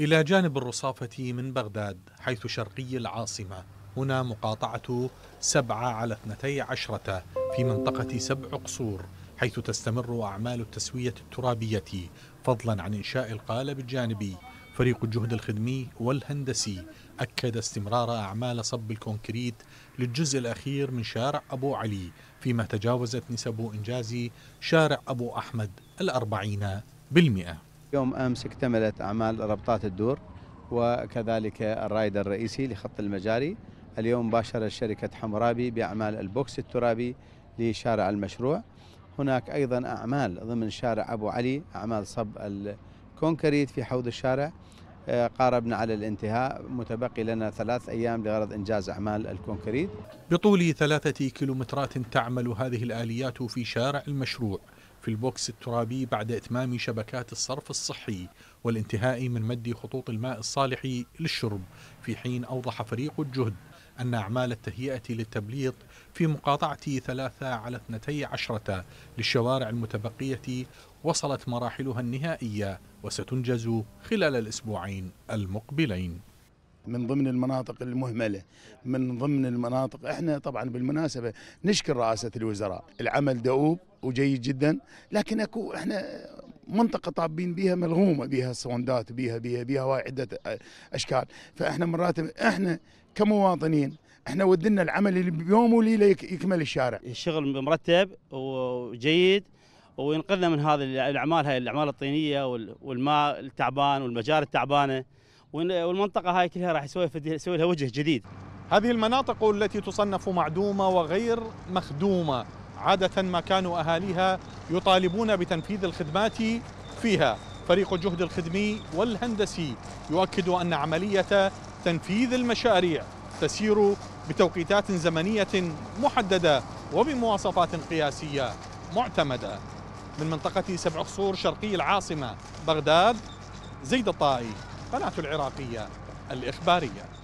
إلى جانب الرصافة من بغداد حيث شرقي العاصمة هنا مقاطعة سبعة على اثنتي عشرة في منطقة سبع قصور حيث تستمر أعمال التسوية الترابية فضلا عن إنشاء القالب الجانبي فريق الجهد الخدمي والهندسي أكد استمرار أعمال صب الكونكريت للجزء الأخير من شارع أبو علي فيما تجاوزت نسب إنجاز شارع أبو أحمد الأربعين بالمئة يوم أمس اكتملت أعمال ربطات الدور وكذلك الرايد الرئيسي لخط المجاري اليوم باشر شركة حمرابي بأعمال البوكس الترابي لشارع المشروع هناك أيضا أعمال ضمن شارع أبو علي أعمال صب الكونكريت في حوض الشارع آه، قاربنا على الانتهاء متبقي لنا ثلاث أيام لغرض إنجاز أعمال الكونكريت بطول ثلاثة كيلومترات تعمل هذه الآليات في شارع المشروع في البوكس الترابي بعد إتمام شبكات الصرف الصحي والانتهاء من مد خطوط الماء الصالح للشرب في حين أوضح فريق الجهد أن أعمال التهيئة للتبليط في مقاطعة ثلاثة على اثنتي عشرة للشوارع المتبقية وصلت مراحلها النهائية وستنجز خلال الأسبوعين المقبلين من ضمن المناطق المهملة من ضمن المناطق احنا طبعا بالمناسبة نشكر رئاسة الوزراء العمل دؤوب وجيد جدا لكن اكو احنا منطقه طابين بها ملغومه بها السوندات بها بها بها عده اشكال فاحنا مرات احنا كمواطنين احنا ودنا العمل اللي بيوم وليله يكمل الشارع الشغل مرتب وجيد وينقذنا من هذه الاعمال هاي الاعمال الطينيه والماء التعبان والمجاري التعبانه والمنطقه هاي كلها راح يسوي يسوي لها وجه جديد هذه المناطق التي تصنف معدومه وغير مخدومه عادة ما كانوا أهاليها يطالبون بتنفيذ الخدمات فيها فريق الجهد الخدمي والهندسي يؤكد أن عملية تنفيذ المشاريع تسير بتوقيتات زمنية محددة وبمواصفات قياسية معتمدة من منطقة سبع قصور شرقي العاصمة بغداد زيد الطائي قناة العراقية الإخبارية